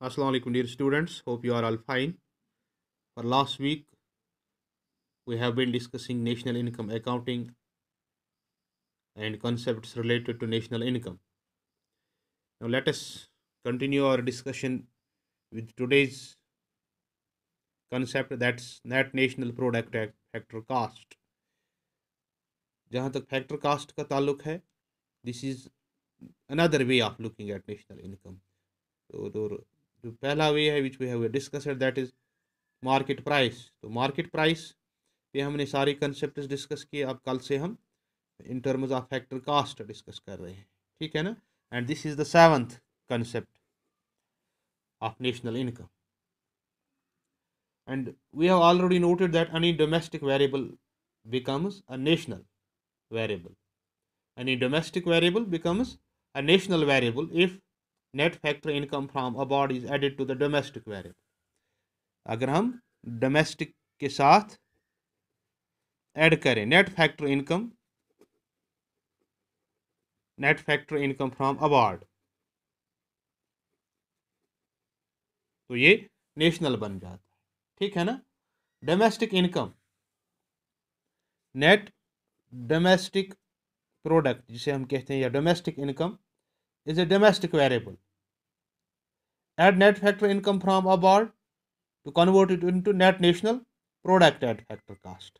Assalamu alaikum dear students, hope you are all fine. For last week, we have been discussing national income accounting and concepts related to national income. Now let us continue our discussion with today's concept that's net national product factor cost. जहाँ तक factor cost का ताल्लुक है this is another way of looking at national income और जो पहला way है which we have discussed that is market price तो मार्केट प्राइस पे हमने सारे कंसेप्ट डिस्कस किए अब कल से हम in terms of factor cost discuss कर रहे हैं ठीक है ना and this is the seventh concept of national income and we have already noted that any domestic variable becomes a national variable any domestic variable becomes a national variable if net factor income from abroad is added to the domestic variable अगर हम domestic के साथ add करें net factor income net factor income from abroad तो ये national बन जाता है ठीक है ना domestic income net domestic product जिसे हम कहते हैं या domestic income is a domestic variable add net factor income from abroad to convert it into net national product at factor cost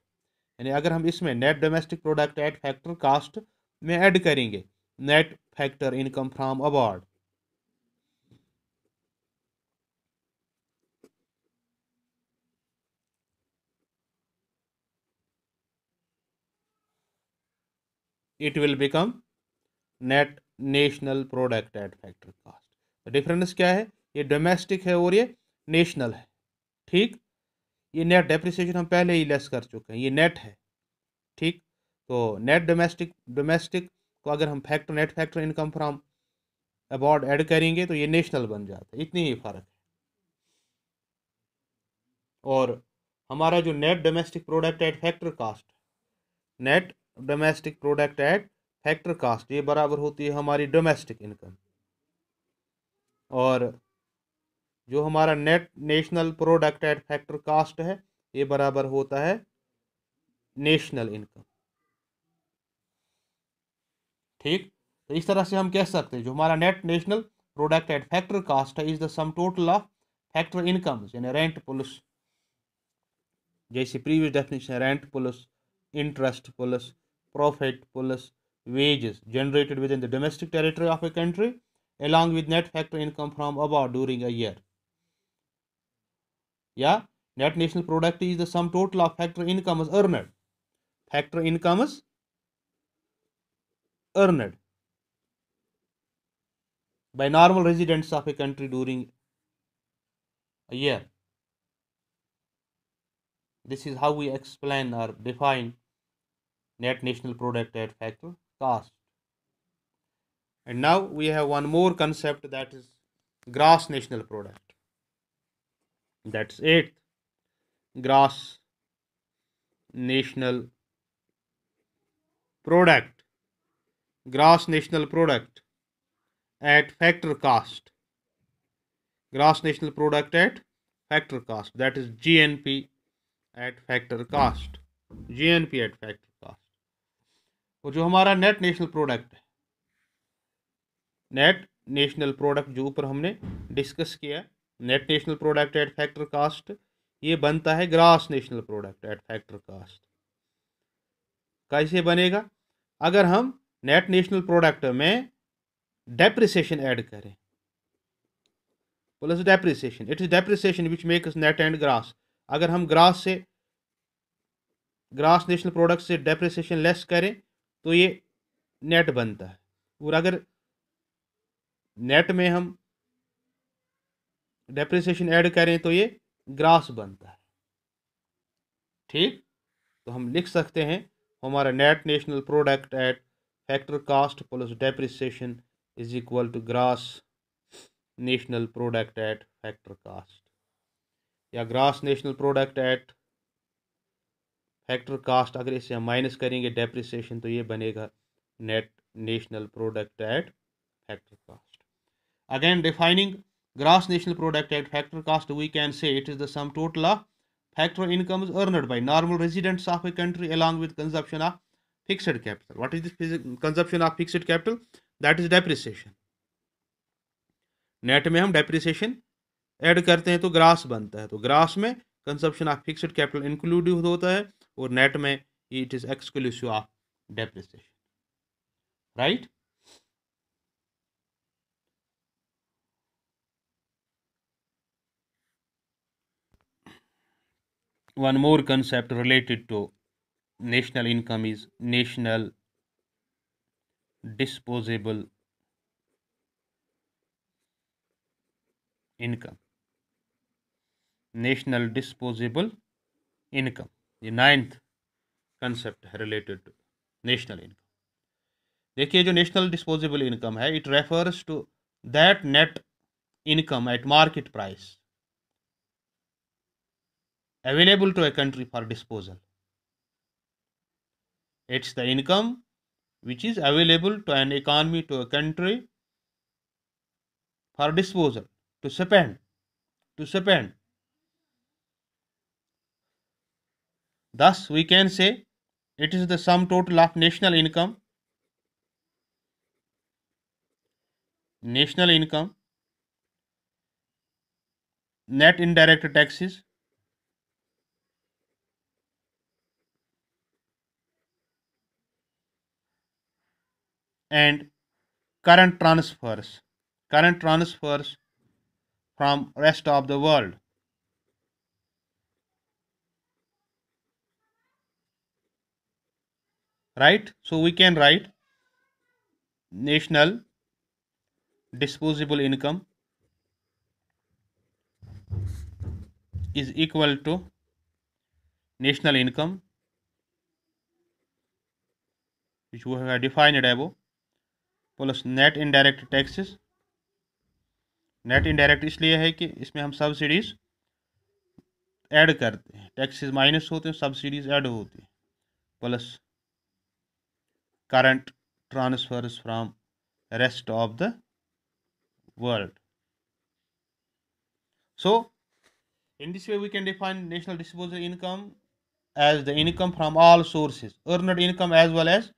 यानी अगर हम इसमें net domestic product at factor cost में ऐड करेंगे net factor income from abroad it will become net national product at factor cost. Difference क्या है ये domestic है और ये नेशनल है ठीक ये नेट डेप्रिसिएशन हम पहले ही लेस कर चुके हैं ये नेट है ठीक तो नेट डोमेस्टिक डोमेस्टिक को अगर हम factor net factor income from abroad add करेंगे तो ये नेशनल बन जाता है इतनी ही फ़र्क है और हमारा जो net domestic product at factor cost net domestic product at factor cost ये बराबर होती है हमारी डोमेस्टिक इनकम और जो हमारा net national product at factor cost है ये बराबर होता है नेशनल इनकम ठीक तो इस तरह से हम कह सकते हैं जो हमारा net national product at factor cost है is the sum total of factor income यानी रेंट पुलिस जैसे previous definition rent plus interest profit plus wages generated within the domestic territory of a country along with net factor income from abroad during a year yeah net national product is the sum total of factor incomes earned factor incomes earned by normal residents of a country during a year this is how we explain or define net national product at factor cost and now we have one more concept that is gross national product that's eighth gross national product gross national product at factor cost gross national product at factor cost that is GNP at factor cost GNP at factor cost और जो हमारा net national product है net national product जो ऊपर हमने discuss किया net national product at factor cost ये बनता है gross national product at factor cost कैसे बनेगा अगर हम नेट नेशनल प्रोडक्ट में डेप्रिसिएशन ऐड करें plus depreciation it is depreciation which makes net and gross अगर हम ग्रास से ग्रास नेशनल प्रोडक्ट से डेप्रिसिएशन लेस करें तो ये नेट बनता है और अगर नेट में हम डेप्रिसिएशन ऐड करें तो ये ग्रास बनता है ठीक तो हम लिख सकते हैं हमारा net national product at factor cost plus depreciation is equal to gross national product at factor cost या gross national product at factor cost अगर इसे हम माइनस करेंगे डेप्रिसिएशन तो ये बनेगा net national product at factor cost again defining gross national product at factor cost we can say it is the sum total of factor incomes earned by normal residents of a country along with consumption of fixed capital what is this consumption of fixed capital that is depreciation net में हम depreciation add करते हैं तो grass बनता है तो gross में consumption of fixed capital inclusive होता है और नेट में it is exclusive of depreciation right one more concept related to national income is national disposable income national disposable income ये नाइन्थ कंसेप्ट है रिलेटेड टू नेशनल इनकम देखिए जो national disposable income है it refers to that net income at market price available to a country for disposal. It's the income which is available to an economy, to a country for disposal, to spend, to spend. Thus, we can say it is the sum total of national income, national income, net indirect taxes, and current transfers current transfers from rest of the world right so we can write national disposable income is equal to national income which we have defined above plus net indirect taxes net indirect इसलिए है कि इसमें हम subsidies add करते हैं taxes minus होते हैं subsidies add होती हैं plus current transfer from rest of the world so in this way we can define national disposal income as the income from all sources earned income as well as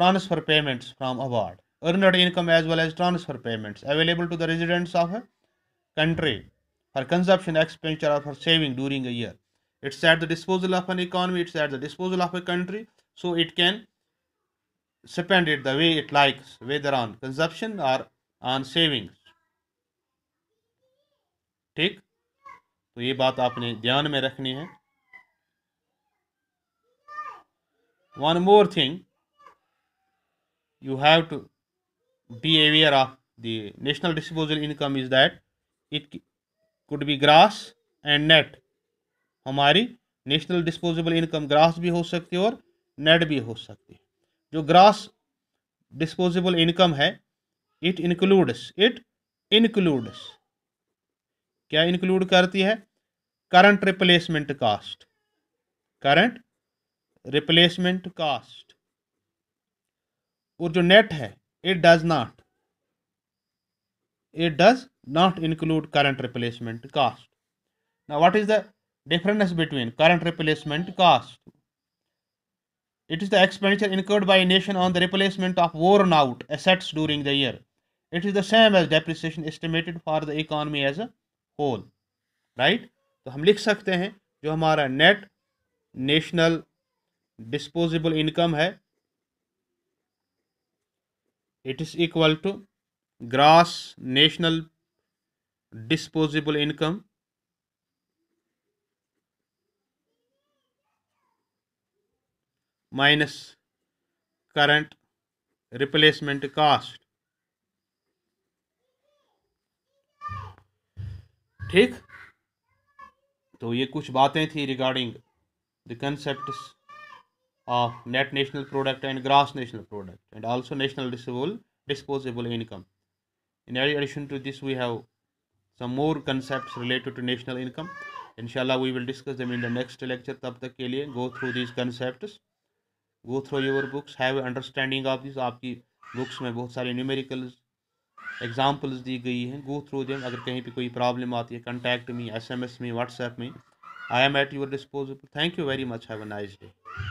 transfer payments from abroad earned income as well as transfer payments available to the residents of a country for consumption expenditure or for saving during a year it's at the disposal of an economy it's at the disposal of a country so it can spend it the way it likes whether on consumption or on savings ठीक तो ये बात आपने ध्यान में रखनी है one more thing you have to be aware of the national disposable income is that it could be gross and net हमारी नेशनल डिस्पोजेबल इनकम ग्रास भी हो सकती है और नेट भी हो सकती है जो ग्रास डिस्पोजेबल इनकम है इट इंक्लूड्स इट इंक्लूड्स क्या इंक्लूड करती है current replacement cost current replacement cost और जो नेट है it does not it does not include current replacement cost ना what is the difference between current replacement cost it is the expenditure incurred by nation on the replacement of worn out assets during the year it is the same as depreciation estimated for the economy as a whole right तो हम लिख सकते हैं जो हमारा net national disposable income है it is equal to gross national disposable income minus current replacement cost ठीक तो ये कुछ बातें थी regarding the concept of net national product and gross national product and also national disposable disposable income in addition to this we have some more concepts related to national income inshallah we will discuss them in the next lecture tab tak ke liye go through these concepts go through your books have understanding of this aapki books mein bahut sare numericals examples di gayi hain go through them agar kahin pe koi problem aati hai contact me sms me whatsapp me i am at your disposal thank you very much have a nice day